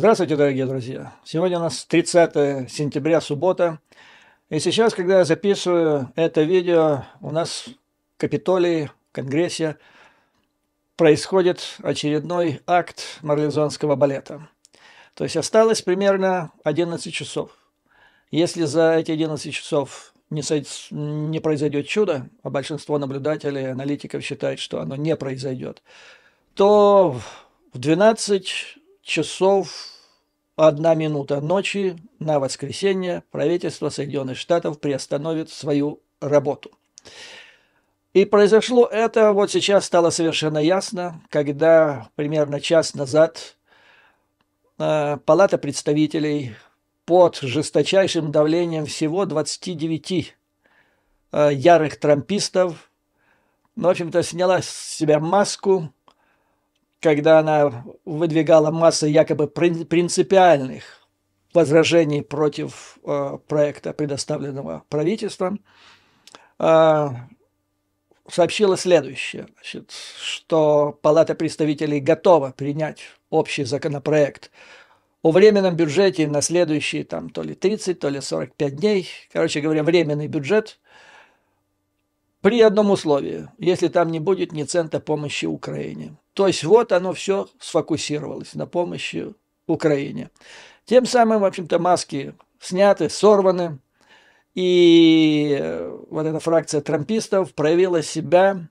Здравствуйте, дорогие друзья! Сегодня у нас 30 сентября, суббота. И сейчас, когда я записываю это видео, у нас в Капитолии, в Конгрессе происходит очередной акт марлезонского балета. То есть осталось примерно 11 часов. Если за эти 11 часов не, сойдет, не произойдет чудо, а большинство наблюдателей, аналитиков считает, что оно не произойдет, то в 12 часов одна минута ночи на воскресенье правительство Соединенных Штатов приостановит свою работу. И произошло это, вот сейчас стало совершенно ясно, когда примерно час назад э, Палата представителей под жесточайшим давлением всего 29 э, ярых трампистов, ну, в общем-то, сняла с себя маску, когда она выдвигала массы якобы принципиальных возражений против э, проекта, предоставленного правительством, э, сообщила следующее, значит, что Палата представителей готова принять общий законопроект о временном бюджете на следующие там то ли 30, то ли 45 дней, короче говоря, временный бюджет – при одном условии, если там не будет ни цента помощи Украине. То есть вот оно все сфокусировалось на помощи Украине. Тем самым, в общем-то, маски сняты, сорваны. И э, вот эта фракция трампистов проявила себя,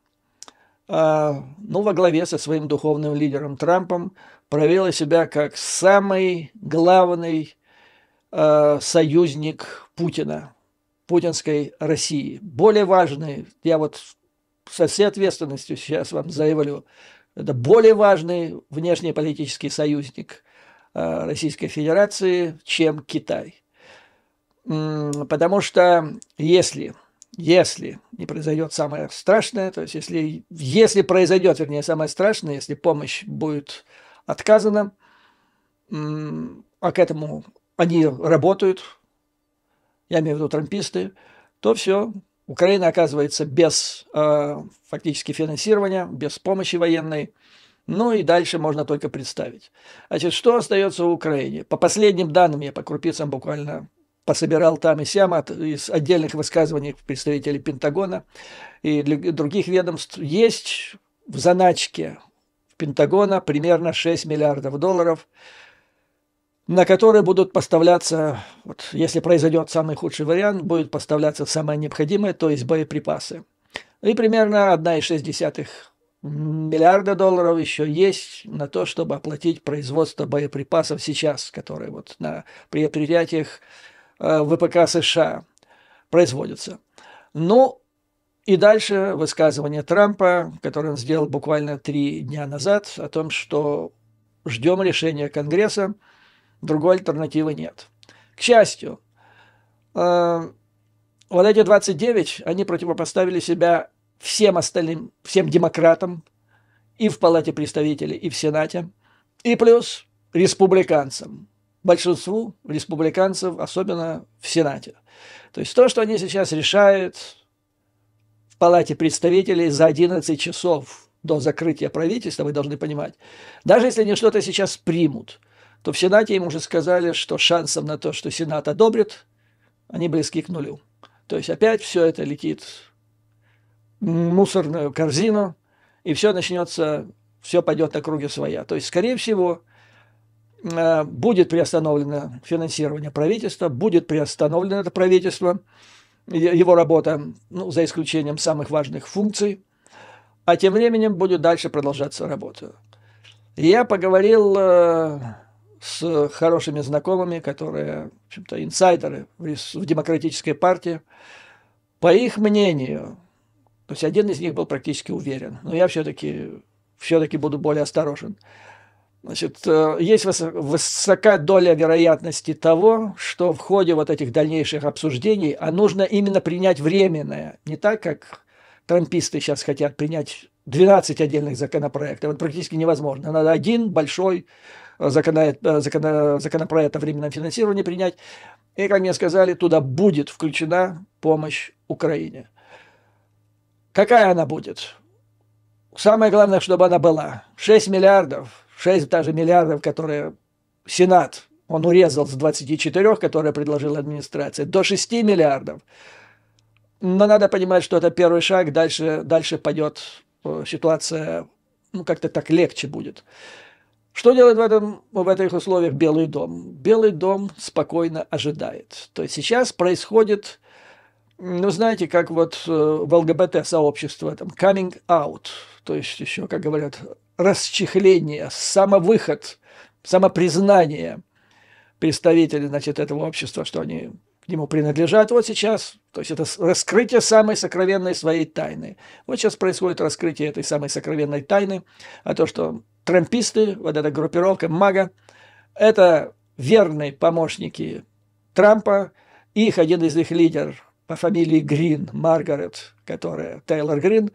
э, ну, во главе со своим духовным лидером Трампом, проявила себя как самый главный э, союзник Путина путинской России. Более важный, я вот со всей ответственностью сейчас вам заявлю, это более важный внешний политический союзник э, Российской Федерации, чем Китай. Потому что если, если не произойдет самое страшное, то есть если, если произойдет, вернее, самое страшное, если помощь будет отказана, а к этому они работают, я имею в виду трамписты, то все, Украина оказывается без э, фактически финансирования, без помощи военной. Ну и дальше можно только представить. Значит, что остается в Украине? По последним данным, я по крупицам буквально пособирал там и сям от, из отдельных высказываний представителей Пентагона и других ведомств, есть в заначке Пентагона примерно 6 миллиардов долларов – на которые будут поставляться, вот, если произойдет самый худший вариант, будет поставляться самое необходимое, то есть боеприпасы. И примерно 1,6 миллиарда долларов еще есть на то, чтобы оплатить производство боеприпасов сейчас, которые вот на предприятиях э, ВПК США производятся. Ну, и дальше высказывание Трампа, которое он сделал буквально три дня назад, о том, что ждем решения Конгресса, Другой альтернативы нет. К счастью, э, вот эти 29, они противопоставили себя всем остальным, всем демократам и в Палате представителей, и в Сенате, и плюс республиканцам, большинству республиканцев, особенно в Сенате. То есть то, что они сейчас решают в Палате представителей за 11 часов до закрытия правительства, вы должны понимать, даже если они что-то сейчас примут – то в Сенате им уже сказали, что шансов на то, что Сенат одобрит, они близки к нулю. То есть опять все это летит в мусорную корзину, и все начнется, все пойдет на круги своя. То есть, скорее всего, э, будет приостановлено финансирование правительства, будет приостановлено это правительство, его работа, ну, за исключением самых важных функций, а тем временем будет дальше продолжаться работа. Я поговорил э, с э, хорошими знакомыми, которые, в общем-то, инсайдеры в демократической партии. По их мнению, то есть один из них был практически уверен, но я все-таки все-таки буду более осторожен. Значит, э, есть высокая доля вероятности того, что в ходе вот этих дальнейших обсуждений, а нужно именно принять временное, не так, как трамписты сейчас хотят принять 12 отдельных законопроектов, это практически невозможно. Надо один большой Э, законопроект о временном финансировании принять. И, как мне сказали, туда будет включена помощь Украине. Какая она будет? Самое главное, чтобы она была. 6 миллиардов, 6 даже миллиардов, которые Сенат, он урезал с 24, которые предложила администрация, до 6 миллиардов. Но надо понимать, что это первый шаг, дальше, дальше пойдет э, ситуация, ну, как-то так легче будет. Что делает в, этом, в этих условиях Белый дом? Белый дом спокойно ожидает. То есть сейчас происходит, ну, знаете, как вот э, в ЛГБТ-сообществе, там, coming out, то есть еще, как говорят, расчехление, самовыход, самопризнание представителей, значит, этого общества, что они к нему принадлежат вот сейчас. То есть это раскрытие самой сокровенной своей тайны. Вот сейчас происходит раскрытие этой самой сокровенной тайны, а то, что трамписты, вот эта группировка мага, это верные помощники Трампа, их один из их лидер по фамилии Грин, Маргарет, которая Тейлор Грин,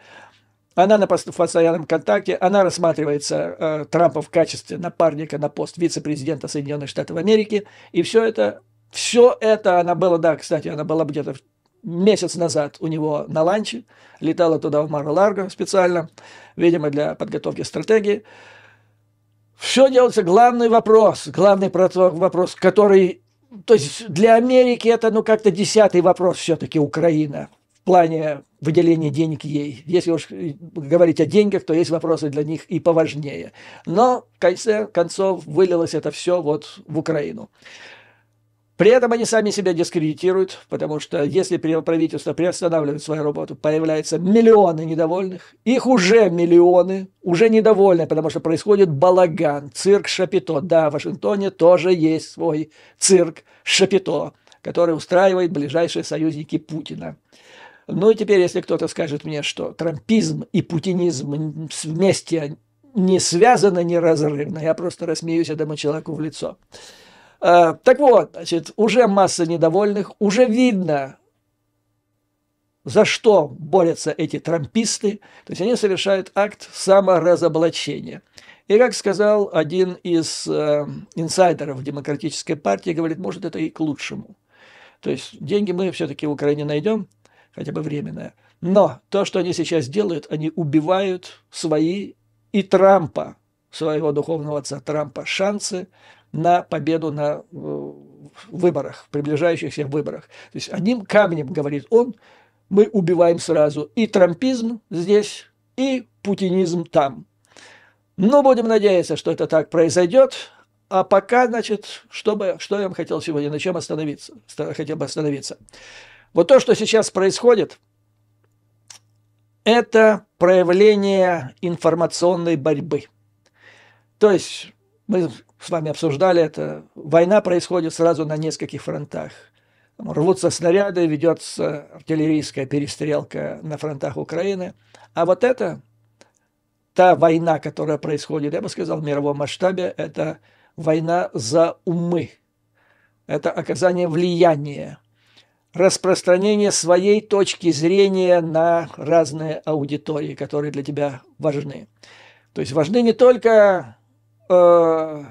она на постоянном контакте, она рассматривается э, Трампа в качестве напарника на пост вице-президента Соединенных Штатов Америки, и все это, все это она была, да, кстати, она была где-то месяц назад у него на ланче, летала туда в Мар-Ларго специально, видимо, для подготовки стратегии все делается главный вопрос, главный вопрос, который, то есть для Америки это ну как-то десятый вопрос все-таки Украина в плане выделения денег ей. Если уж говорить о деньгах, то есть вопросы для них и поважнее. Но в конце концов вылилось это все вот в Украину. При этом они сами себя дискредитируют, потому что если правительство приостанавливает свою работу, появляются миллионы недовольных. Их уже миллионы, уже недовольны, потому что происходит балаган, цирк Шапито. Да, в Вашингтоне тоже есть свой цирк Шапито, который устраивает ближайшие союзники Путина. Ну и теперь, если кто-то скажет мне, что трампизм и путинизм вместе не связаны неразрывно, я просто рассмеюсь этому человеку в лицо. Э, так вот, значит, уже масса недовольных, уже видно, за что борются эти трамписты. То есть они совершают акт саморазоблачения. И как сказал один из э, инсайдеров демократической партии, говорит, может, это и к лучшему. То есть деньги мы все-таки в Украине найдем, хотя бы временное. Но то, что они сейчас делают, они убивают свои и Трампа, своего духовного отца Трампа, шансы на победу на э, выборах, приближающихся выборах. То есть одним камнем, говорит он, мы убиваем сразу и трампизм здесь, и путинизм там. Но будем надеяться, что это так произойдет. А пока, значит, чтобы, что я вам хотел сегодня, на чем остановиться, хотел бы остановиться. Вот то, что сейчас происходит, это проявление информационной борьбы. То есть мы с вами обсуждали это, война происходит сразу на нескольких фронтах. Рвутся снаряды, ведется артиллерийская перестрелка на фронтах Украины. А вот это, та война, которая происходит, я бы сказал, в мировом масштабе, это война за умы. Это оказание влияния, распространение своей точки зрения на разные аудитории, которые для тебя важны. То есть важны не только э,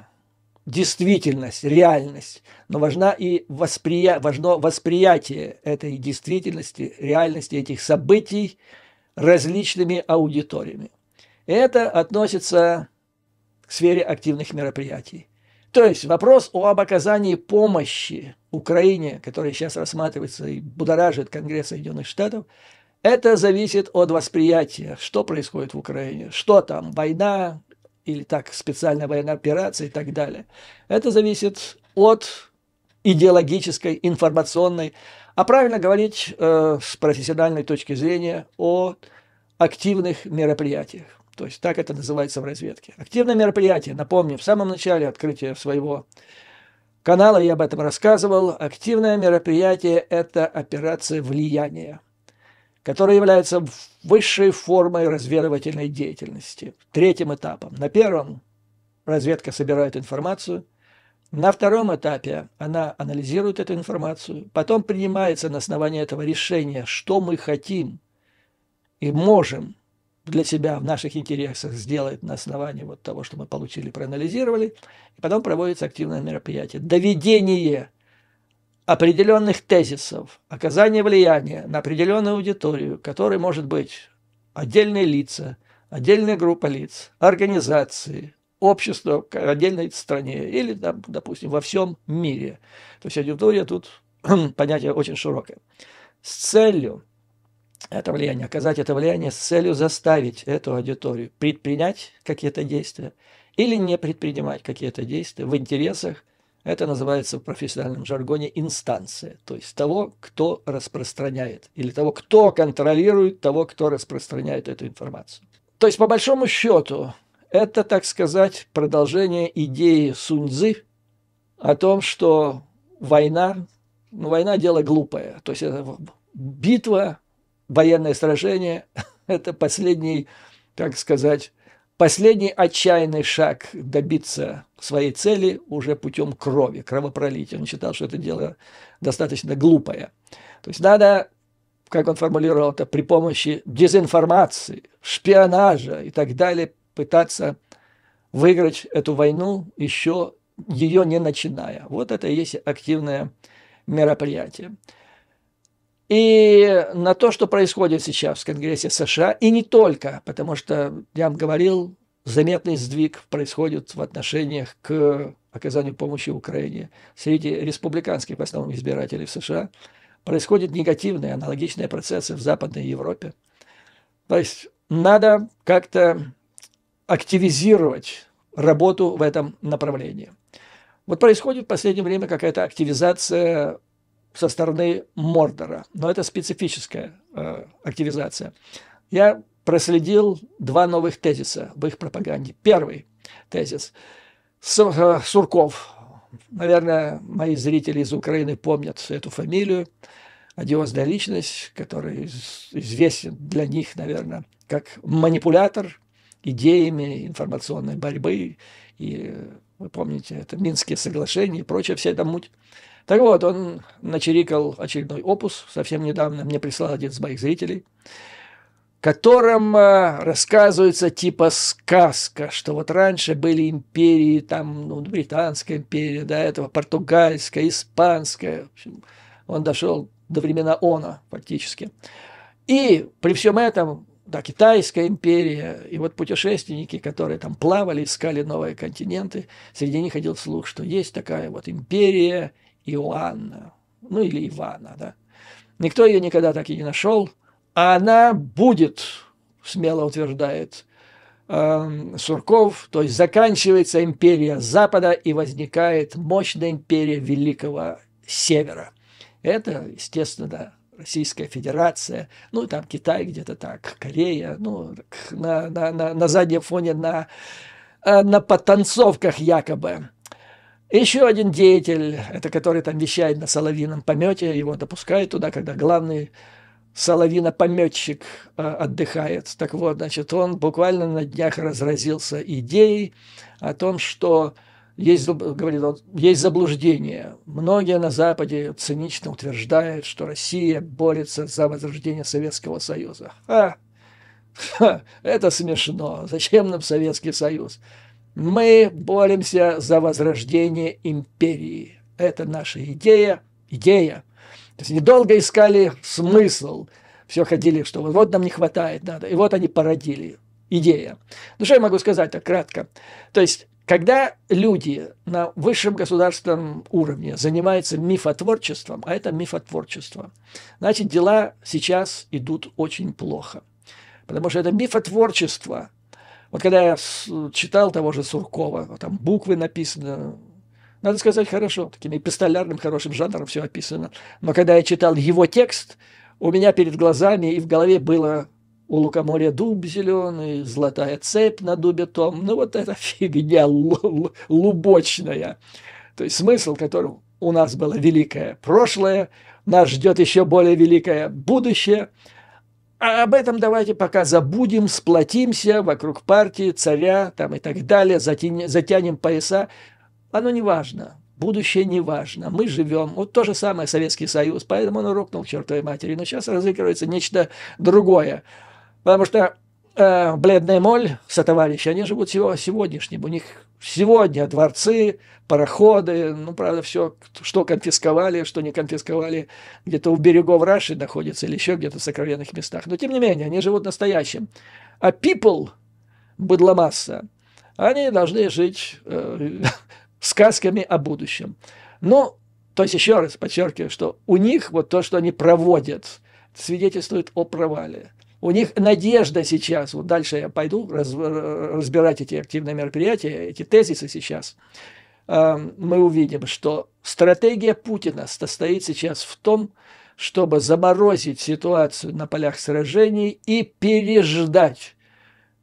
действительность, реальность, но важна и восприя... важно восприятие этой действительности, реальности этих событий различными аудиториями. это относится к сфере активных мероприятий. То есть вопрос об оказании помощи Украине, который сейчас рассматривается и будоражит Конгресс Соединенных Штатов, это зависит от восприятия, что происходит в Украине, что там, война, или так специальная военная операция и так далее. Это зависит от идеологической, информационной, а правильно говорить э, с профессиональной точки зрения о активных мероприятиях. То есть так это называется в разведке. Активное мероприятие, напомню, в самом начале открытия своего канала я об этом рассказывал. Активное мероприятие – это операция влияния которая является высшей формой разведывательной деятельности, третьим этапом. На первом разведка собирает информацию, на втором этапе она анализирует эту информацию, потом принимается на основании этого решение, что мы хотим и можем для себя в наших интересах сделать на основании вот того, что мы получили, проанализировали, и потом проводится активное мероприятие. Доведение – определенных тезисов, оказания влияния на определенную аудиторию, которой может быть отдельные лица, отдельная группа лиц, организации, общество к отдельной стране или, там, допустим, во всем мире. То есть аудитория тут понятие очень широкое. С целью это влияние, оказать это влияние с целью заставить эту аудиторию предпринять какие-то действия или не предпринимать какие-то действия в интересах это называется в профессиональном жаргоне инстанция, то есть того, кто распространяет, или того, кто контролирует того, кто распространяет эту информацию. То есть, по большому счету, это, так сказать, продолжение идеи Суньцзы о том, что война, ну, война – дело глупое, то есть это битва, военное сражение – это последний, так сказать, Последний отчаянный шаг добиться своей цели уже путем крови, кровопролития. Он считал, что это дело достаточно глупое. То есть надо, как он формулировал это, при помощи дезинформации, шпионажа и так далее пытаться выиграть эту войну, еще ее не начиная. Вот это и есть активное мероприятие и на то, что происходит сейчас в Конгрессе США, и не только, потому что, я вам говорил, заметный сдвиг происходит в отношениях к оказанию помощи Украине среди республиканских в основном избирателей в США. Происходят негативные аналогичные процессы в Западной Европе. То есть надо как-то активизировать работу в этом направлении. Вот происходит в последнее время какая-то активизация со стороны Мордора. Но это специфическая э, активизация. Я проследил два новых тезиса в их пропаганде. Первый тезис. Э, Сурков. Наверное, мои зрители из Украины помнят эту фамилию. Одиозная личность, который известен для них, наверное, как манипулятор идеями информационной борьбы. И э, вы помните, это Минские соглашения и прочее, вся эта муть. Так вот, он начерикал очередной опус совсем недавно, мне прислал один из моих зрителей, в котором э, рассказывается типа сказка, что вот раньше были империи, там, ну, Британская империя, до этого Португальская, Испанская, в общем, он дошел до времена Она фактически. И при всем этом да, Китайская империя, и вот путешественники, которые там плавали, искали новые континенты, среди них ходил слух, что есть такая вот империя Иоанна, ну или Ивана, да. Никто ее никогда так и не нашел. Она будет, смело утверждает эм, Сурков, то есть заканчивается империя Запада и возникает мощная империя Великого Севера. Это, естественно, да, Российская Федерация, ну, там Китай где-то так, Корея, ну, на, на, на, на заднем фоне на, э, на потанцовках якобы. Еще один деятель, это который там вещает на соловином помете, его допускают туда, когда главный соловинопометчик э, а, отдыхает. Так вот, значит, он буквально на днях разразился идеей о том, что есть, говорит он, есть заблуждение. Многие на Западе цинично утверждают, что Россия борется за возрождение Советского Союза. Ха! Ха! Это смешно. Зачем нам Советский Союз? Мы боремся за возрождение империи. Это наша идея, идея. То есть недолго искали смысл. Все ходили, что вот, вот нам не хватает надо. И вот они породили. Идея. Ну, что я могу сказать так кратко? То есть когда люди на высшем государственном уровне занимаются мифотворчеством, а это мифотворчество, значит, дела сейчас идут очень плохо. Потому что это мифотворчество вот когда я читал того же Суркова, там буквы написаны, надо сказать, хорошо, таким эпистолярным хорошим жанром все описано. Но когда я читал его текст, у меня перед глазами и в голове было у лукоморья дуб зеленый, золотая цепь на дубе том. Ну, вот эта фигня лубочная. То есть смысл, которым у нас было великое прошлое, нас ждет еще более великое будущее – а об этом давайте пока забудем, сплотимся вокруг партии, царя там и так далее, затянем, затянем пояса. Оно не важно. Будущее не важно. Мы живем. Вот то же самое Советский Союз. Поэтому он рухнул чертовой матери. Но сейчас разыгрывается нечто другое. Потому что э, бледная моль сотоварищи, они живут всего сегодняшним. У них сегодня дворцы, пароходы, ну, правда, все, что конфисковали, что не конфисковали, где-то у берегов Раши находится или еще где-то в сокровенных местах. Но, тем не менее, они живут настоящим. А people, быдломасса, они должны жить э, сказками о будущем. Ну, то есть, еще раз подчеркиваю, что у них вот то, что они проводят, свидетельствует о провале у них надежда сейчас, вот дальше я пойду раз, разбирать эти активные мероприятия, эти тезисы сейчас, эм, мы увидим, что стратегия Путина состоит сейчас в том, чтобы заморозить ситуацию на полях сражений и переждать.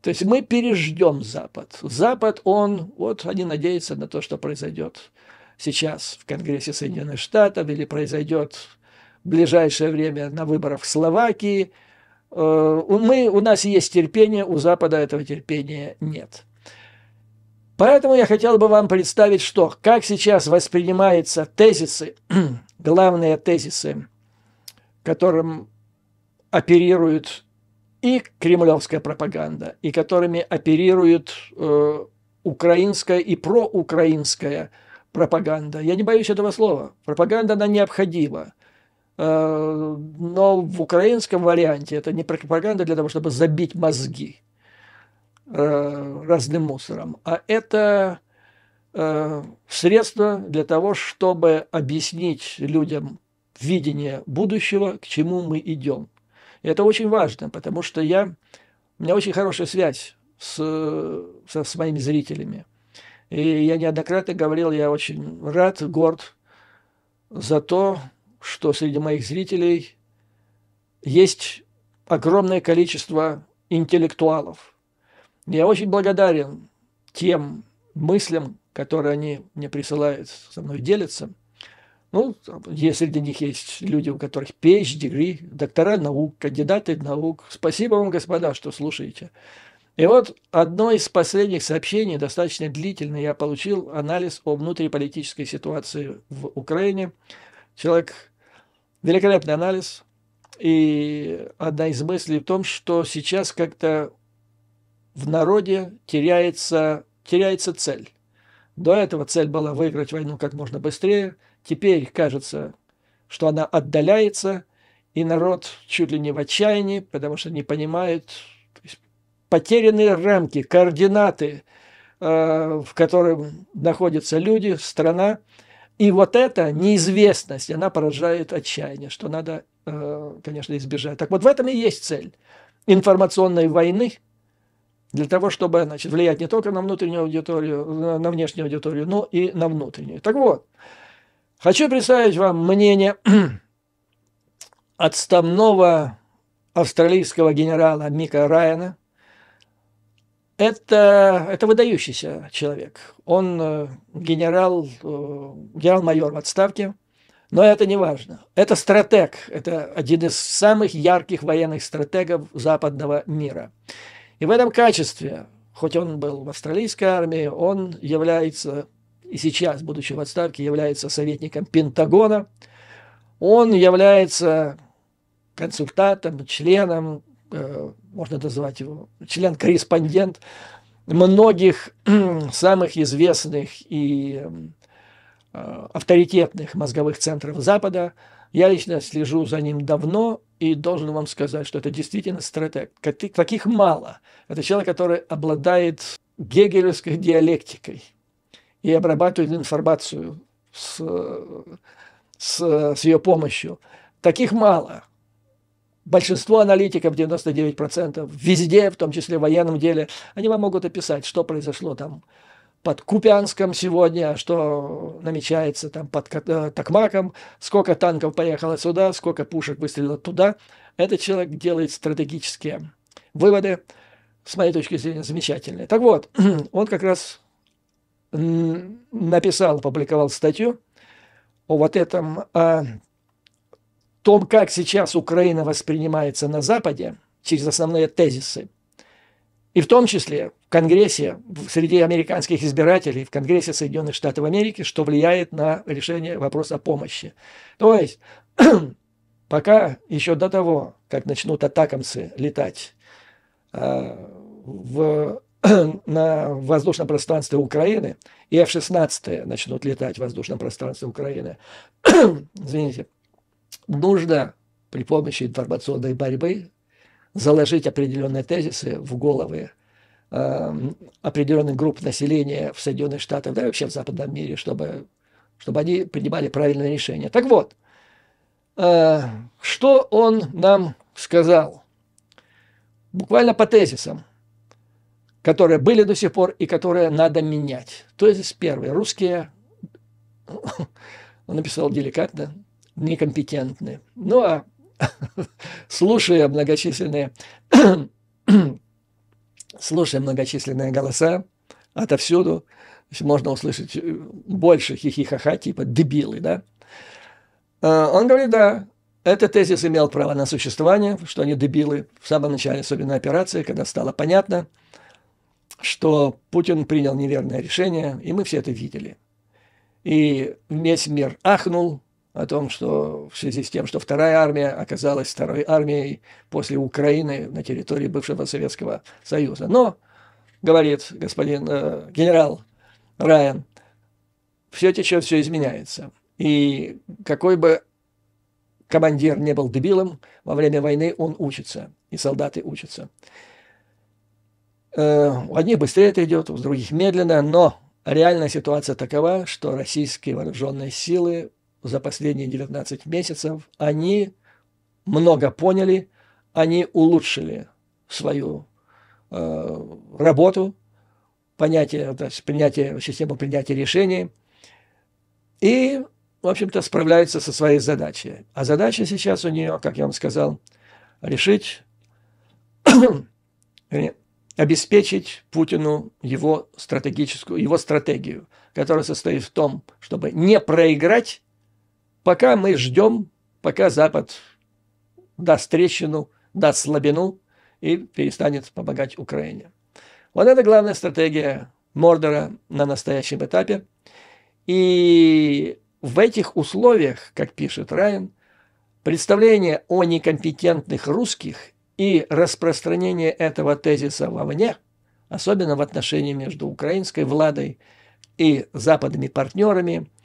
То есть мы переждем Запад. Запад, он, вот они надеются на то, что произойдет сейчас в Конгрессе Соединенных Штатов или произойдет в ближайшее время на выборах в Словакии – Э, мы, у нас есть терпение, у Запада этого терпения нет. Поэтому я хотел бы вам представить, что как сейчас воспринимаются тезисы, главные тезисы, которым оперируют и кремлевская пропаганда, и которыми оперирует э, украинская и проукраинская пропаганда. Я не боюсь этого слова. Пропаганда, она необходима. Э, но в украинском варианте это не пропаганда для того, чтобы забить мозги э, разным мусором, а это э, средство для того, чтобы объяснить людям видение будущего, к чему мы идем. И это очень важно, потому что я, у меня очень хорошая связь с, со, с моими зрителями. И я неоднократно говорил, я очень рад, горд за то, что среди моих зрителей есть огромное количество интеллектуалов. Я очень благодарен тем мыслям, которые они мне присылают, со мной делятся. Ну, есть, среди них есть люди, у которых PhD, доктора наук, кандидаты наук. Спасибо вам, господа, что слушаете. И вот одно из последних сообщений, достаточно длительное, я получил анализ о внутриполитической ситуации в Украине. Человек Великолепный анализ. И одна из мыслей в том, что сейчас как-то в народе теряется, теряется цель. До этого цель была выиграть войну как можно быстрее. Теперь кажется, что она отдаляется, и народ чуть ли не в отчаянии, потому что не понимает потерянные рамки, координаты, э, в которых находятся люди, страна – и вот эта неизвестность, она поражает отчаяние, что надо, э, конечно, избежать. Так вот, в этом и есть цель информационной войны, для того, чтобы значит, влиять не только на внутреннюю аудиторию, на внешнюю аудиторию, но и на внутреннюю. Так вот, хочу представить вам мнение отставного австралийского генерала Мика Райана – это, это выдающийся человек. Он э, генерал, э, генерал-майор в отставке, но это не важно. Это стратег, это один из самых ярких военных стратегов западного мира. И в этом качестве, хоть он был в австралийской армии, он является, и сейчас, будучи в отставке, является советником Пентагона. Он является консультантом, членом э, можно назвать его член-корреспондент многих самых известных и эм, э, авторитетных мозговых центров Запада. Я лично слежу за ним давно и должен вам сказать, что это действительно стратег. Таких мало. Это человек, который обладает гегелевской диалектикой и обрабатывает информацию с, э, с, э, с ее помощью. Таких мало большинство аналитиков, 99%, везде, в том числе в военном деле, они вам могут описать, что произошло там под Купянском сегодня, что намечается там под э, Токмаком, сколько танков поехало сюда, сколько пушек выстрелило туда. Этот человек делает стратегические выводы, с моей точки зрения, замечательные. Так вот, он как раз написал, опубликовал статью о вот этом о а том, как сейчас Украина воспринимается на Западе через основные тезисы, и в том числе в Конгрессе, среди американских избирателей, в Конгрессе Соединенных Штатов Америки, что влияет на решение вопроса помощи. То есть, пока еще до того, как начнут атакамсы летать э, в, на воздушном пространстве Украины, и F-16 начнут летать в воздушном пространстве Украины, извините, нужно при помощи информационной борьбы заложить определенные тезисы в головы э, эм, определенных групп населения в Соединенных Штатах, да и вообще в западном мире, чтобы, чтобы они принимали правильные решения. Так вот, э, что он нам сказал? Буквально по тезисам, которые были до сих пор и которые надо менять. То есть, первое, русские, он написал деликатно, некомпетентны. Ну а слушая многочисленные, слушая многочисленные голоса отовсюду, можно услышать э, больше хихихаха, типа дебилы, да? А, он говорит, да, этот тезис имел право на существование, что они дебилы в самом начале, особенно операции, когда стало понятно, что Путин принял неверное решение, и мы все это видели. И весь мир ахнул, о том, что в связи с тем, что вторая армия оказалась второй армией после Украины на территории бывшего Советского Союза. Но, говорит господин э, генерал Райан, все течет, все изменяется. И какой бы командир не был дебилом, во время войны он учится, и солдаты учатся. Э, у одних быстрее это идет, у других медленно, но реальная ситуация такова, что российские вооруженные силы за последние 19 месяцев, они много поняли, они улучшили свою э, работу, понятие, то есть принятие, систему принятия решений, и, в общем-то, справляется со своей задачей. А задача сейчас у нее, как я вам сказал, решить, обеспечить Путину его стратегическую, его стратегию, которая состоит в том, чтобы не проиграть Пока мы ждем, пока Запад даст трещину, даст слабину и перестанет помогать Украине. Вот это главная стратегия Мордора на настоящем этапе. И в этих условиях, как пишет Райан, представление о некомпетентных русских и распространение этого тезиса вовне, особенно в отношении между украинской владой и западными партнерами –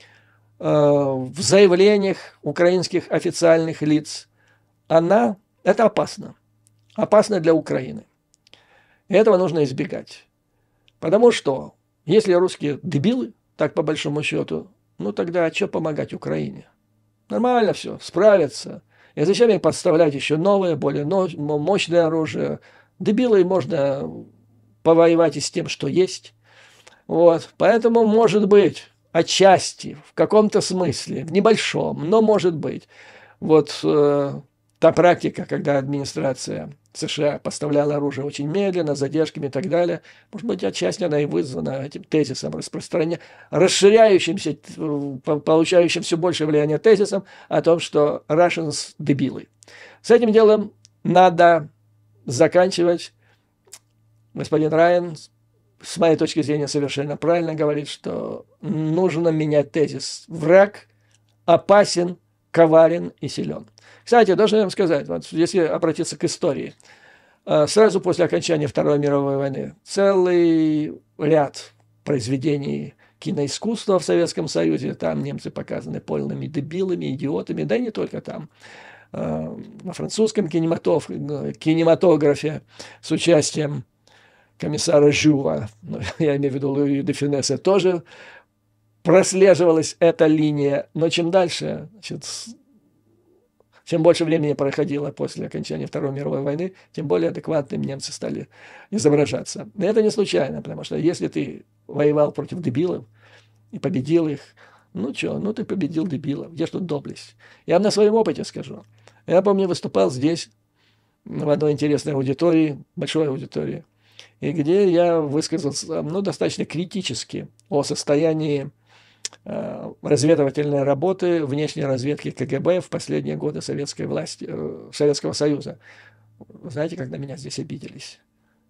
Э, в заявлениях украинских официальных лиц, она, это опасно. Опасно для Украины. этого нужно избегать. Потому что, если русские дебилы, так по большому счету, ну тогда а что помогать Украине? Нормально все, справятся. И зачем им подставлять еще новое, более мощное оружие? Дебилы можно повоевать и с тем, что есть. Вот. Поэтому, может быть, отчасти, в каком-то смысле, в небольшом, но может быть. Вот э, та практика, когда администрация США поставляла оружие очень медленно, с задержками и так далее, может быть, отчасти она и вызвана этим тезисом распространения, расширяющимся, э, получающим все больше влияния тезисом о том, что Russians – дебилы. С этим делом надо заканчивать. Господин Райан, с моей точки зрения, совершенно правильно говорит, что нужно менять тезис. Враг опасен, коварен и силен. Кстати, должен вам сказать, вот если обратиться к истории, э, сразу после окончания Второй мировой войны целый ряд произведений киноискусства в Советском Союзе, там немцы показаны полными дебилами, идиотами, да и не только там, э, во французском кинематографе э, с участием комиссара Жюва, ну, я имею в виду Луи де Финесса, тоже прослеживалась эта линия. Но чем дальше, значит, чем больше времени проходило после окончания Второй мировой войны, тем более адекватными немцы стали изображаться. Но это не случайно, потому что если ты воевал против дебилов и победил их, ну что, ну ты победил дебилов, где что доблесть? Я на своем опыте скажу. Я помню, выступал здесь, в одной интересной аудитории, большой аудитории и где я высказался ну, достаточно критически о состоянии э, разведывательной работы внешней разведки КГБ в последние годы советской власти, э, Советского Союза. Знаете, когда меня здесь обиделись?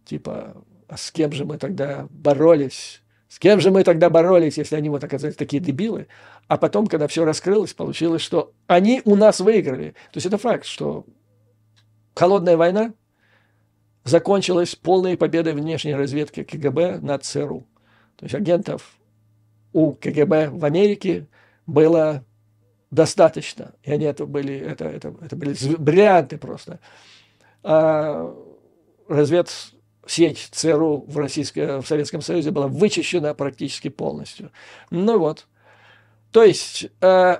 Типа, а с кем же мы тогда боролись? С кем же мы тогда боролись, если они вот оказались такие дебилы? А потом, когда все раскрылось, получилось, что они у нас выиграли. То есть это факт, что холодная война закончилась полной победой внешней разведки КГБ над ЦРУ. То есть агентов у КГБ в Америке было достаточно. И они это были, это, это, это были бриллианты просто. А разведсеть ЦРУ в, Российском, в Советском Союзе была вычищена практически полностью. Ну вот. То есть э,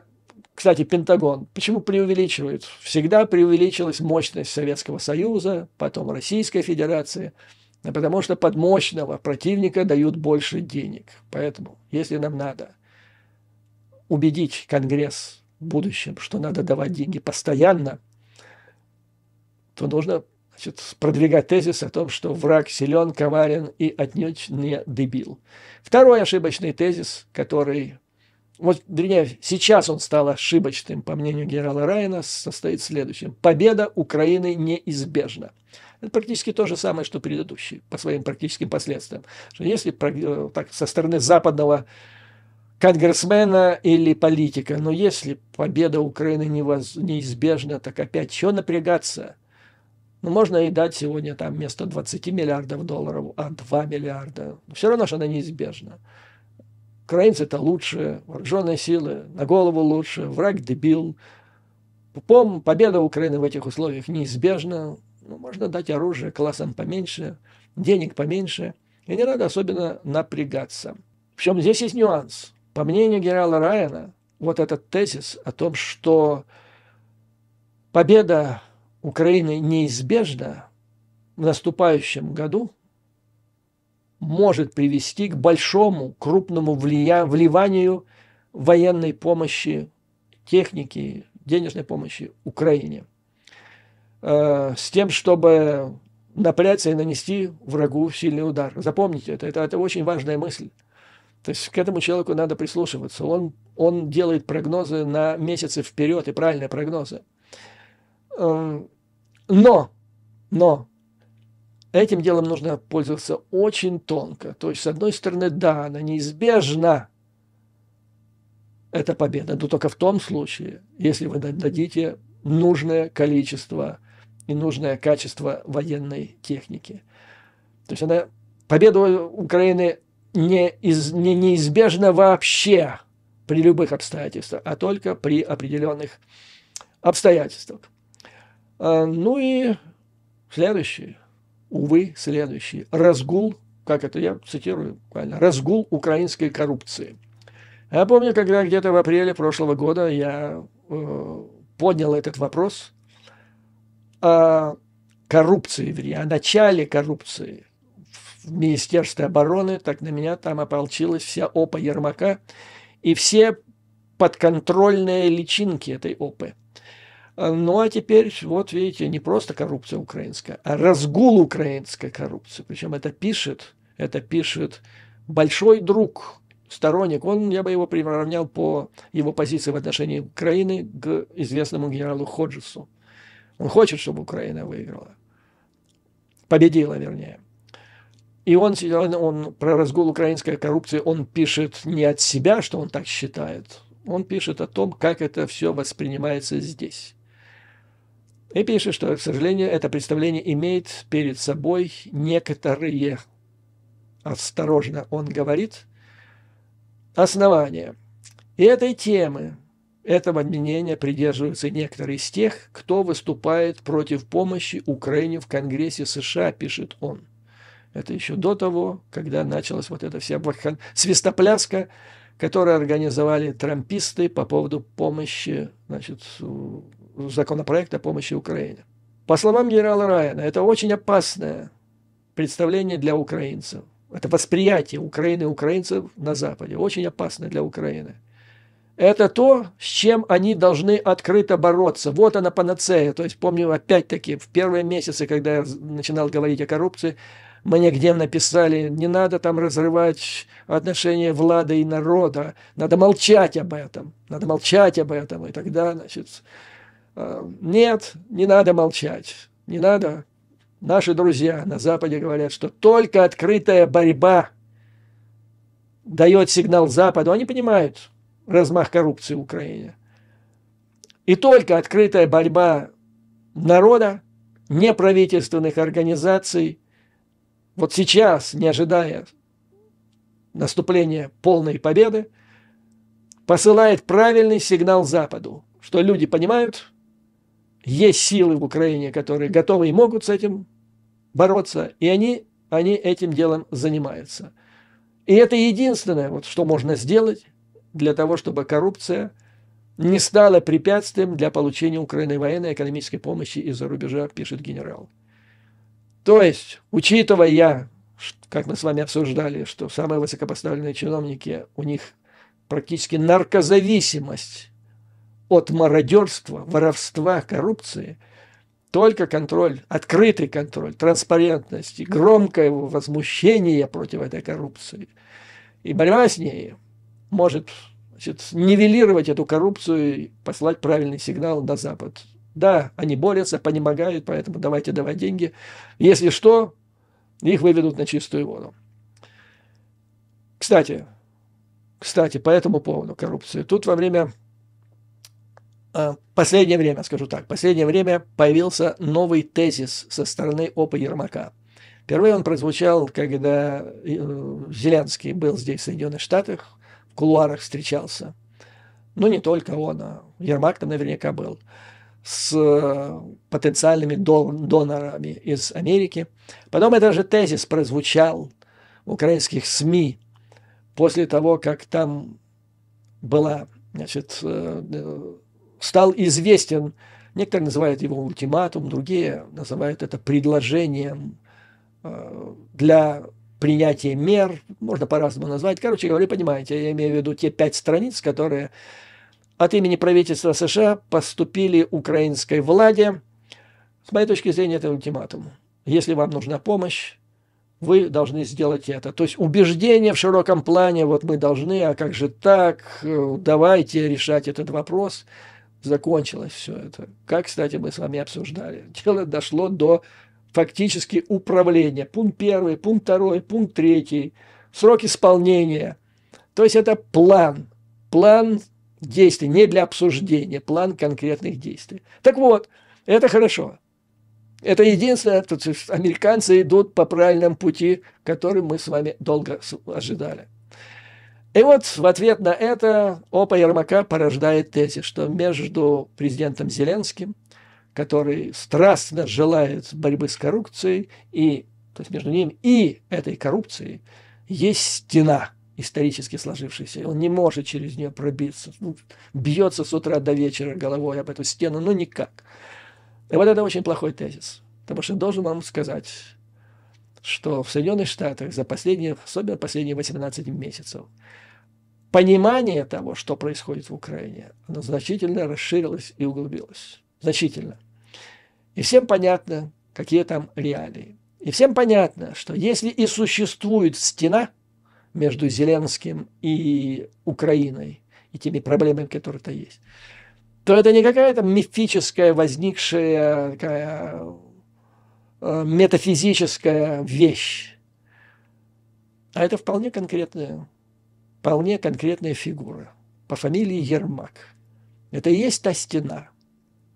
кстати, Пентагон. Почему преувеличивают? Всегда преувеличилась мощность Советского Союза, потом Российской Федерации, потому что под мощного противника дают больше денег. Поэтому, если нам надо убедить Конгресс в будущем, что надо давать деньги постоянно, то нужно значит, продвигать тезис о том, что враг силен, коварен и отнюдь не дебил. Второй ошибочный тезис, который вот, вернее, сейчас он стал ошибочным, по мнению генерала Райана, состоит в следующем. Победа Украины неизбежна. Это практически то же самое, что предыдущие, по своим практическим последствиям. Что если э, так, со стороны западного конгрессмена или политика, но если победа Украины невоз... неизбежна, так опять что напрягаться? Ну, можно и дать сегодня там вместо 20 миллиардов долларов, а 2 миллиарда. все равно, что она неизбежна украинцы это лучше, вооруженные силы, на голову лучше, враг дебил. Пом, победа Украины в этих условиях неизбежна. Ну, можно дать оружие классам поменьше, денег поменьше. И не надо особенно напрягаться. В чем здесь есть нюанс. По мнению генерала Райана, вот этот тезис о том, что победа Украины неизбежна в наступающем году – может привести к большому, крупному влия- вливанию военной помощи, техники, денежной помощи Украине. Э, с тем, чтобы напрячься и нанести врагу сильный удар. Запомните это, это, это очень важная мысль. То есть к этому человеку надо прислушиваться. Он, он делает прогнозы на месяцы вперед и правильные прогнозы. Э, но, но Этим делом нужно пользоваться очень тонко. То есть, с одной стороны, да, она неизбежна, эта победа, но только в том случае, если вы дадите нужное количество и нужное качество военной техники. То есть она, победа Украины не, из, не неизбежна вообще при любых обстоятельствах, а только при определенных обстоятельствах. А, ну и следующее увы, следующий. Разгул, как это я цитирую буквально, разгул украинской коррупции. А я помню, когда где-то в апреле прошлого года я э, поднял этот вопрос о коррупции, вернее, о начале коррупции в Министерстве обороны, так на меня там ополчилась вся ОПА Ермака и все подконтрольные личинки этой ОПы – а, ну, а теперь, вот видите, не просто коррупция украинская, а разгул украинской коррупции. Причем это пишет, это пишет большой друг, сторонник. Он, я бы его приравнял по его позиции в отношении Украины к известному генералу Ходжесу. Он хочет, чтобы Украина выиграла. Победила, вернее. И он, он, он про разгул украинской коррупции, он пишет не от себя, что он так считает. Он пишет о том, как это все воспринимается здесь. И пишет, что, к сожалению, это представление имеет перед собой некоторые, осторожно он говорит, основания. И этой темы, этого мнения придерживаются некоторые из тех, кто выступает против помощи Украине в Конгрессе США, пишет он. Это еще до того, когда началась вот эта вся бахан... свистопляска, которую организовали трамписты по поводу помощи значит, законопроект о помощи Украине. По словам генерала Райана, это очень опасное представление для украинцев. Это восприятие Украины и украинцев на Западе. Очень опасное для Украины. Это то, с чем они должны открыто бороться. Вот она панацея. То есть, помню, опять-таки, в первые месяцы, когда я начинал говорить о коррупции, мне где написали, не надо там разрывать отношения влады и народа, надо молчать об этом, надо молчать об этом. И тогда, значит, Э, нет, не надо молчать, не надо. Наши друзья на Западе говорят, что только открытая борьба дает сигнал Западу. Они понимают размах коррупции в Украине. И только открытая борьба народа, неправительственных организаций, вот сейчас, не ожидая наступления полной победы, посылает правильный сигнал Западу, что люди понимают, есть силы в Украине, которые готовы и могут с этим бороться, и они, они этим делом занимаются. И это единственное, вот, что можно сделать для того, чтобы коррупция не стала препятствием для получения Украины военной и экономической помощи из-за рубежа, пишет генерал. То есть, учитывая, как мы с вами обсуждали, что самые высокопоставленные чиновники, у них практически наркозависимость от мародерства, воровства, коррупции. Только контроль, открытый контроль, транспарентность и громкое возмущение против этой коррупции. И борьба с ней может значит, нивелировать эту коррупцию и послать правильный сигнал на Запад. Да, они борются, помогают, поэтому давайте давать деньги. Если что, их выведут на чистую воду. Кстати, кстати, по этому поводу коррупции. Тут во время Э, последнее время, скажу так, последнее время появился новый тезис со стороны ОПА Ермака. Впервые он прозвучал, когда э, Зеленский был здесь, в Соединенных Штатах, в кулуарах встречался. Ну, не только он, а Ермак там наверняка был с э, потенциальными донорами из Америки. Потом этот же тезис прозвучал в украинских СМИ после того, как там была значит, стал известен. Некоторые называют его ультиматум, другие называют это предложением э, для принятия мер, можно по-разному назвать. Короче говоря, понимаете, я имею в виду те пять страниц, которые от имени правительства США поступили украинской владе. С моей точки зрения, это ультиматум. Если вам нужна помощь, вы должны сделать это. То есть убеждение в широком плане, вот мы должны, а как же так, давайте решать этот вопрос – закончилось все это. Как, кстати, мы с вами обсуждали. Дело дошло до фактически управления. Пункт первый, пункт второй, пункт третий, срок исполнения. То есть это план, план действий, не для обсуждения, план конкретных действий. Так вот, это хорошо. Это единственное, что американцы идут по правильному пути, который мы с вами долго ожидали. И вот в ответ на это ОПА Ермака порождает тезис, что между президентом Зеленским, который страстно желает борьбы с коррупцией, и, то есть между ним и этой коррупцией есть стена – исторически сложившаяся, Он не может через нее пробиться. Ну, бьется с утра до вечера головой об эту стену, но никак. И вот это очень плохой тезис. Потому что должен вам сказать, что в Соединенных Штатах за последние, особенно последние 18 месяцев, понимание того, что происходит в Украине, оно значительно расширилось и углубилось. Значительно. И всем понятно, какие там реалии. И всем понятно, что если и существует стена между Зеленским и Украиной, и теми проблемами, которые-то есть, то это не какая-то мифическая, возникшая такая Э, метафизическая вещь. А это вполне конкретная, вполне конкретная фигура по фамилии Ермак. Это и есть та стена,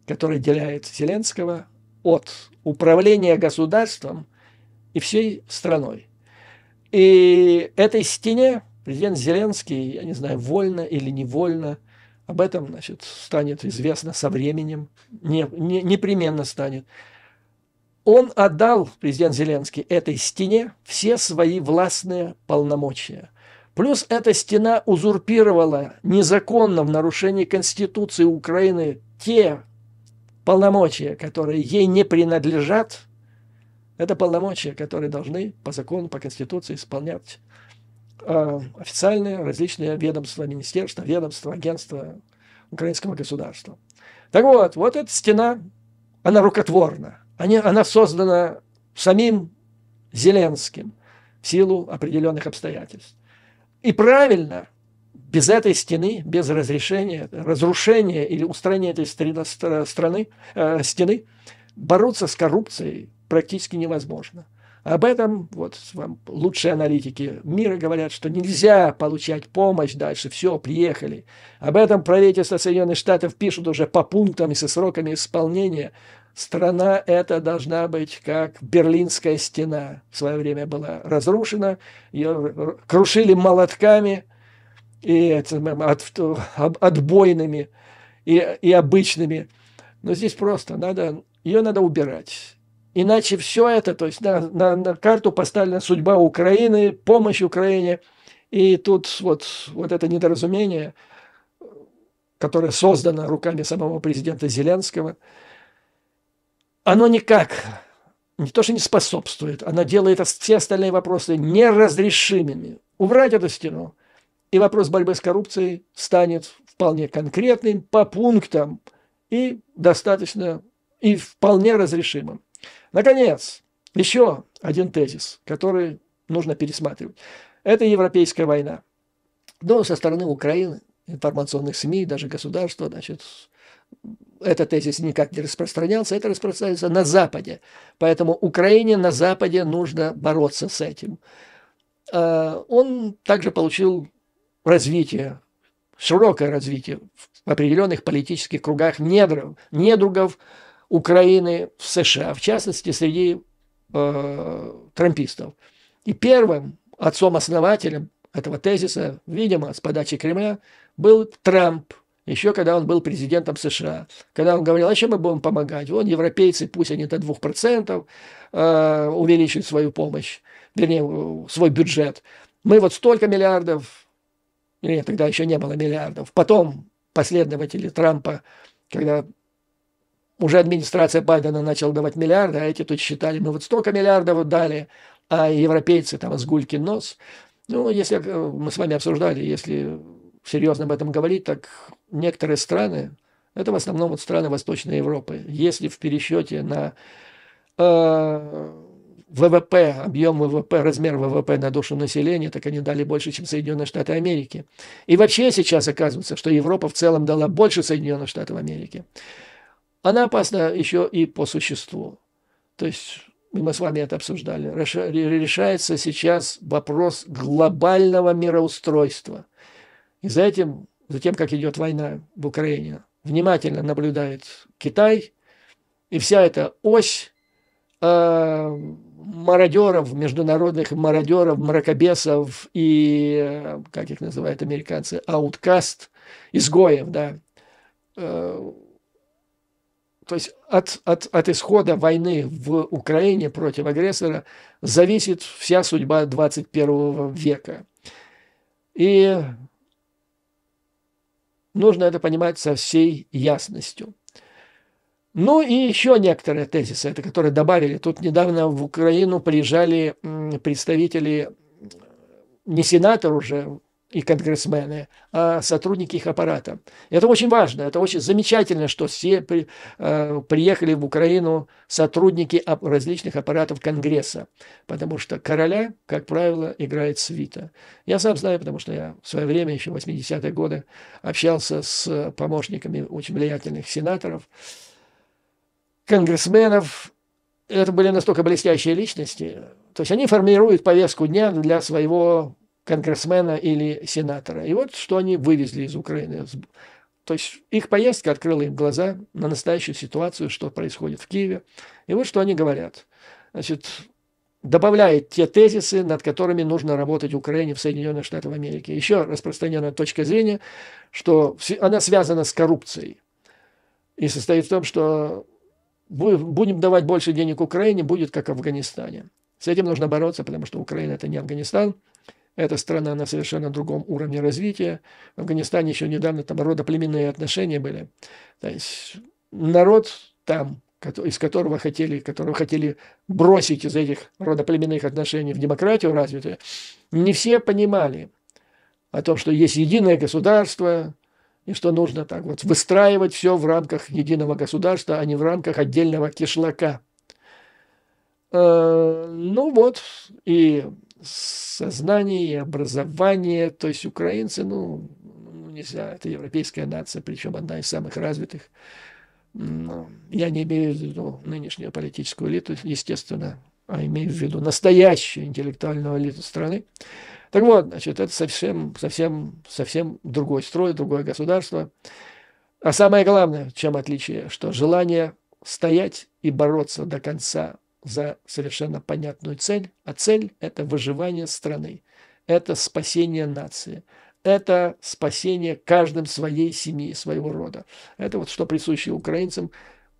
которая отделяет Зеленского от управления государством и всей страной. И этой стене президент Зеленский, я не знаю, вольно или невольно, об этом значит, станет известно со временем, не, не, непременно станет. Он отдал, президент Зеленский, этой стене все свои властные полномочия. Плюс эта стена узурпировала незаконно в нарушении Конституции Украины те полномочия, которые ей не принадлежат. Это полномочия, которые должны по закону, по Конституции исполнять э, официальные различные ведомства, министерства, ведомства, агентства украинского государства. Так вот, вот эта стена, она рукотворна они, она создана самим Зеленским в силу определенных обстоятельств. И правильно, без этой стены, без разрешения, разрушения или устранения этой страны, э, стены, бороться с коррупцией практически невозможно. Об этом вот вам лучшие аналитики мира говорят, что нельзя получать помощь дальше, все, приехали. Об этом правительство Соединенных Штатов пишут уже по пунктам и со сроками исполнения страна эта должна быть как Берлинская стена. В свое время была разрушена, ее крушили молотками и от, отбойными и, и обычными. Но здесь просто надо, ее надо убирать. Иначе все это, то есть на, на, на карту поставлена судьба Украины, помощь Украине. И тут вот, вот это недоразумение, которое создано руками самого президента Зеленского – оно никак не то, что не способствует, оно делает все остальные вопросы неразрешимыми. Убрать эту стену, и вопрос борьбы с коррупцией станет вполне конкретным, по пунктам и достаточно, и вполне разрешимым. Наконец, еще один тезис, который нужно пересматривать. Это европейская война. Но со стороны Украины, информационных СМИ, даже государства, значит, этот тезис никак не распространялся, это распространяется на Западе. Поэтому Украине на Западе нужно бороться с этим. А, он также получил развитие, широкое развитие в определенных политических кругах недров, недругов Украины в США, в частности, среди э, трампистов. И первым отцом-основателем этого тезиса, видимо, с подачи Кремля, был Трамп – еще когда он был президентом США, когда он говорил, а чем мы будем помогать? Вон, европейцы, пусть они до 2% э, увеличат свою помощь, вернее, свой бюджет. Мы вот столько миллиардов, нет, тогда еще не было миллиардов. Потом последователи Трампа, когда уже администрация Байдена начала давать миллиарды, а эти тут считали, мы вот столько миллиардов дали, а европейцы там с гульки нос. Ну, если э, мы с вами обсуждали, если серьезно об этом говорить, так некоторые страны, это в основном вот страны Восточной Европы, если в пересчете на э, ВВП, объем ВВП, размер ВВП на душу населения, так они дали больше, чем Соединенные Штаты Америки. И вообще сейчас оказывается, что Европа в целом дала больше Соединенных Штатов Америки. Она опасна еще и по существу. То есть, мы с вами это обсуждали, решается сейчас вопрос глобального мироустройства. И за этим за тем, как идет война в Украине. Внимательно наблюдает Китай, и вся эта ось э, мародеров, международных мародеров, мракобесов и, э, как их называют американцы, ауткаст, изгоев, да. Э, то есть от, от, от исхода войны в Украине против агрессора зависит вся судьба 21 века. И Нужно это понимать со всей ясностью. Ну и еще некоторые тезисы, это которые добавили. Тут недавно в Украину приезжали представители, не сенатор уже, и конгрессмены, а сотрудники их аппарата. Это очень важно, это очень замечательно, что все при, э, приехали в Украину сотрудники различных аппаратов Конгресса, потому что короля, как правило, играет свита. Я сам знаю, потому что я в свое время, еще в 80-е годы, общался с помощниками очень влиятельных сенаторов, конгрессменов. Это были настолько блестящие личности, то есть они формируют повестку дня для своего конгрессмена или сенатора. И вот что они вывезли из Украины. То есть их поездка открыла им глаза на настоящую ситуацию, что происходит в Киеве. И вот что они говорят. Значит, добавляет те тезисы, над которыми нужно работать в Украине, в Соединенных Штатах Америки. Еще распространенная точка зрения, что она связана с коррупцией. И состоит в том, что будем давать больше денег Украине, будет как в Афганистане. С этим нужно бороться, потому что Украина – это не Афганистан. Эта страна на совершенно другом уровне развития. В Афганистане еще недавно там родоплеменные отношения были. То есть народ там, из которого хотели, которого хотели бросить из этих родоплеменных отношений в демократию развитую, не все понимали о том, что есть единое государство, и что нужно так вот выстраивать все в рамках единого государства, а не в рамках отдельного кишлака. Э, ну вот, и сознание и образование. То есть украинцы, ну, ну нельзя, это европейская нация, причем одна из самых развитых. я не имею в виду нынешнюю политическую элиту, естественно, а имею в виду настоящую интеллектуальную элиту страны. Так вот, значит, это совсем, совсем, совсем другой строй, другое государство. А самое главное, чем отличие, что желание стоять и бороться до конца за совершенно понятную цель, а цель – это выживание страны, это спасение нации, это спасение каждым своей семьи, своего рода. Это вот что присуще украинцам.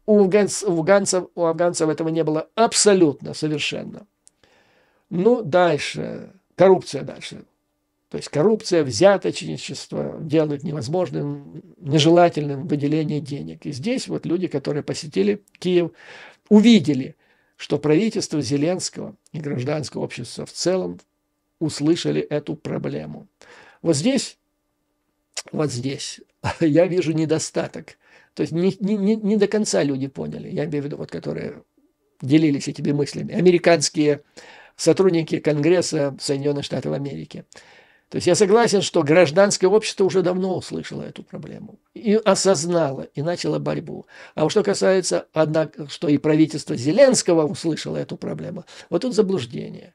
У афганцев, у афганцев, этого не было абсолютно, совершенно. Ну, дальше. Коррупция дальше. То есть коррупция, взяточничество делают невозможным, нежелательным выделение денег. И здесь вот люди, которые посетили Киев, увидели, что правительство Зеленского и гражданское общество в целом услышали эту проблему. Вот здесь, вот здесь я вижу недостаток. То есть не, не, не не до конца люди поняли, я имею в виду, вот которые делились этими мыслями. Американские сотрудники Конгресса Соединенных Штатов Америки – то есть я согласен, что гражданское общество уже давно услышало эту проблему и осознало, и начало борьбу. А вот что касается, однако, что и правительство Зеленского услышало эту проблему, вот тут заблуждение.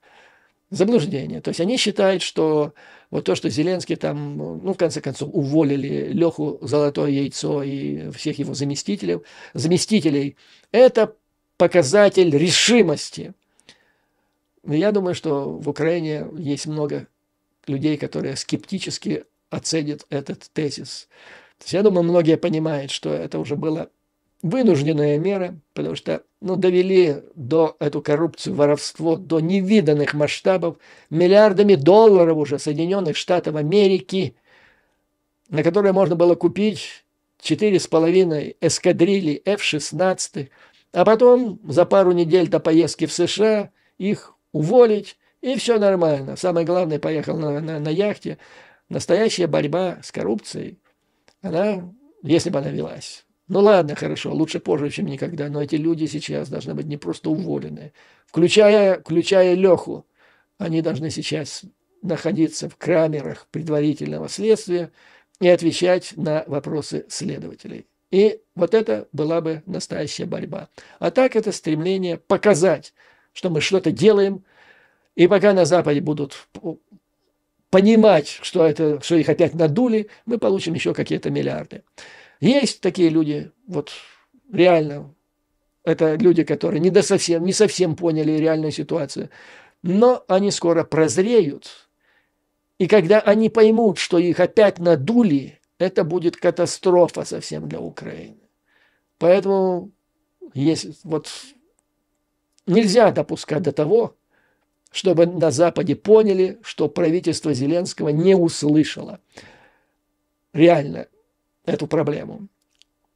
Заблуждение. То есть они считают, что вот то, что Зеленский там, ну, в конце концов, уволили Леху Золотое Яйцо и всех его заместителей, заместителей, это показатель решимости. Я думаю, что в Украине есть много людей, которые скептически оценят этот тезис. То есть, я думаю, многие понимают, что это уже была вынужденная мера, потому что ну, довели до эту коррупцию, воровство до невиданных масштабов миллиардами долларов уже Соединенных Штатов Америки, на которые можно было купить 4,5 эскадрили F-16, а потом за пару недель до поездки в США их уволить, и все нормально. Самое главное, поехал на, на, на яхте. Настоящая борьба с коррупцией, она, если бы она велась, ну ладно, хорошо, лучше позже, чем никогда, но эти люди сейчас должны быть не просто уволены, включая, включая Леху. Они должны сейчас находиться в крамерах предварительного следствия и отвечать на вопросы следователей. И вот это была бы настоящая борьба. А так это стремление показать, что мы что-то делаем, и пока на Западе будут понимать, что, это, что их опять надули, мы получим еще какие-то миллиарды. Есть такие люди, вот реально, это люди, которые не, до совсем, не совсем поняли реальную ситуацию, но они скоро прозреют, и когда они поймут, что их опять надули, это будет катастрофа совсем для Украины. Поэтому есть, вот, нельзя допускать до того, чтобы на Западе поняли, что правительство Зеленского не услышало реально эту проблему.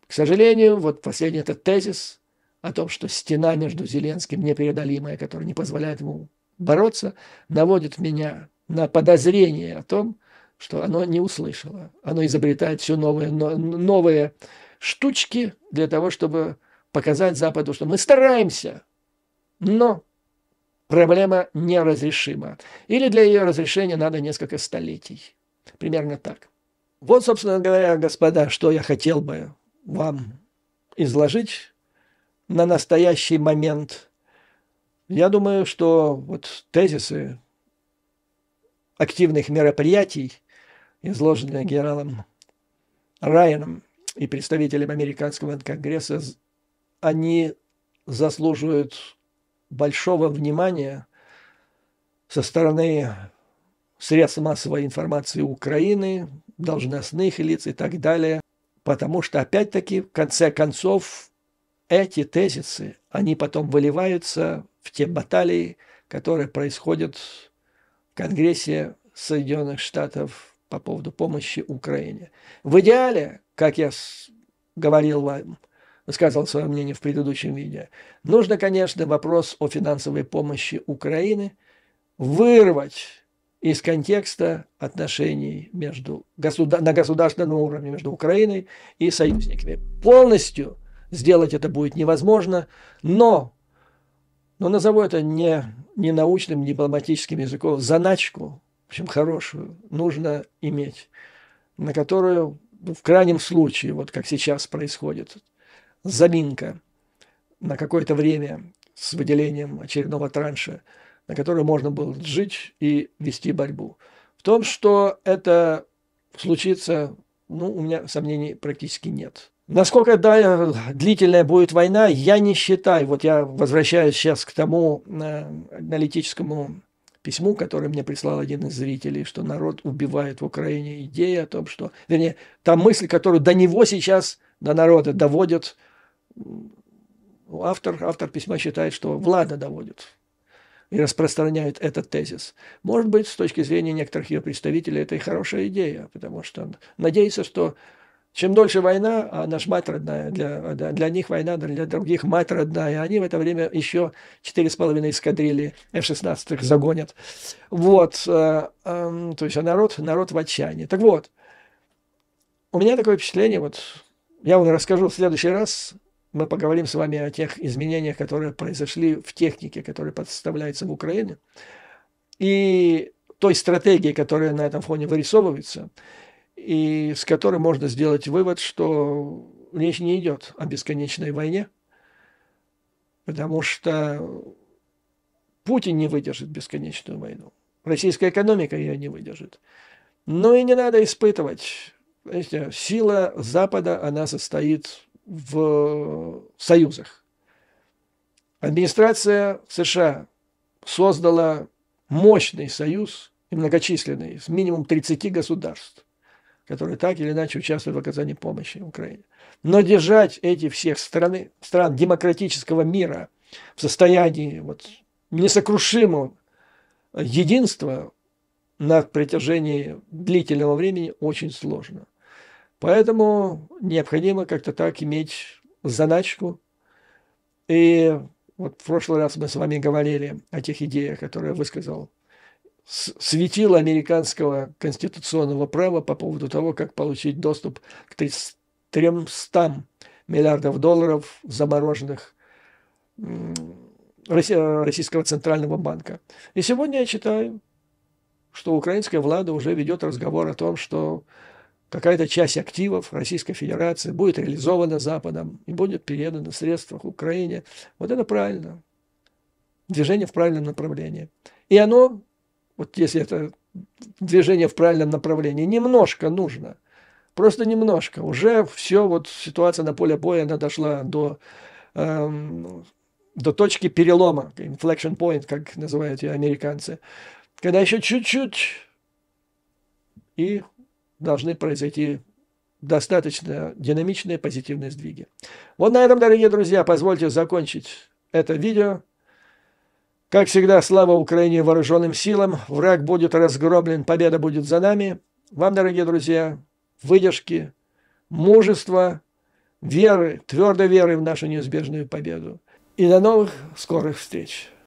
К сожалению, вот последний этот тезис о том, что стена между Зеленским непреодолимая, которая не позволяет ему бороться, наводит меня на подозрение о том, что оно не услышало. Оно изобретает все новые, новые штучки для того, чтобы показать Западу, что мы стараемся, но проблема неразрешима. Или для ее разрешения надо несколько столетий. Примерно так. Вот, собственно говоря, господа, что я хотел бы вам изложить на настоящий момент. Я думаю, что вот тезисы активных мероприятий, изложенные генералом Райаном и представителем американского конгресса, они заслуживают большого внимания со стороны средств массовой информации Украины, должностных лиц и так далее. Потому что, опять-таки, в конце концов, эти тезисы, они потом выливаются в те баталии, которые происходят в Конгрессе Соединенных Штатов по поводу помощи Украине. В идеале, как я говорил вам, сказал свое мнение в предыдущем видео. Нужно, конечно, вопрос о финансовой помощи Украины вырвать из контекста отношений между на государственном уровне между Украиной и союзниками. Полностью сделать это будет невозможно, но, но назову это не, не научным, не дипломатическим языком, заначку, в общем, хорошую, нужно иметь, на которую в крайнем случае, вот как сейчас происходит, заминка на какое-то время с выделением очередного транша, на который можно было жить и вести борьбу. В том, что это случится, ну, у меня сомнений практически нет. Насколько да, длительная будет война, я не считаю. Вот я возвращаюсь сейчас к тому э, аналитическому письму, которое мне прислал один из зрителей, что народ убивает в Украине идея о том, что, вернее, та мысль, которую до него сейчас, до народа доводят автор, автор письма считает, что Влада доводит и распространяет этот тезис. Может быть, с точки зрения некоторых ее представителей, это и хорошая идея, потому что надеется, что чем дольше война, а наша мать родная, для, для них война, для других мать родная, они в это время еще 4,5 эскадрильи F-16 загонят. Вот, э, эм, то есть, а народ, народ в отчаянии. Так вот, у меня такое впечатление, вот я вам расскажу в следующий раз, мы поговорим с вами о тех изменениях, которые произошли в технике, которая подставляется в Украине, и той стратегии, которая на этом фоне вырисовывается, и с которой можно сделать вывод, что речь не идет о бесконечной войне, потому что Путин не выдержит бесконечную войну, российская экономика ее не выдержит. Но и не надо испытывать. Знаете, сила Запада, она состоит в союзах. Администрация США создала мощный союз и многочисленный, с минимум 30 государств, которые так или иначе участвуют в оказании помощи Украине. Но держать эти всех страны, стран демократического мира в состоянии вот несокрушимого единства на протяжении длительного времени очень сложно – Поэтому необходимо как-то так иметь заначку. И вот в прошлый раз мы с вами говорили о тех идеях, которые высказал светил американского конституционного права по поводу того, как получить доступ к 300 миллиардов долларов замороженных Российского Центрального банка. И сегодня я читаю, что украинская влада уже ведет разговор о том, что какая-то часть активов Российской Федерации будет реализована Западом и будет передана в средствах Украине. Вот это правильно. Движение в правильном направлении. И оно, вот если это движение в правильном направлении, немножко нужно. Просто немножко. Уже все, вот ситуация на поле боя, она дошла до, эм, до точки перелома, inflection point, как называют ее американцы. Когда еще чуть-чуть и должны произойти достаточно динамичные позитивные сдвиги. Вот на этом, дорогие друзья, позвольте закончить это видео. Как всегда, слава Украине вооруженным силам. Враг будет разгромлен, победа будет за нами. Вам, дорогие друзья, выдержки, мужества, веры, твердой веры в нашу неизбежную победу. И до новых скорых встреч!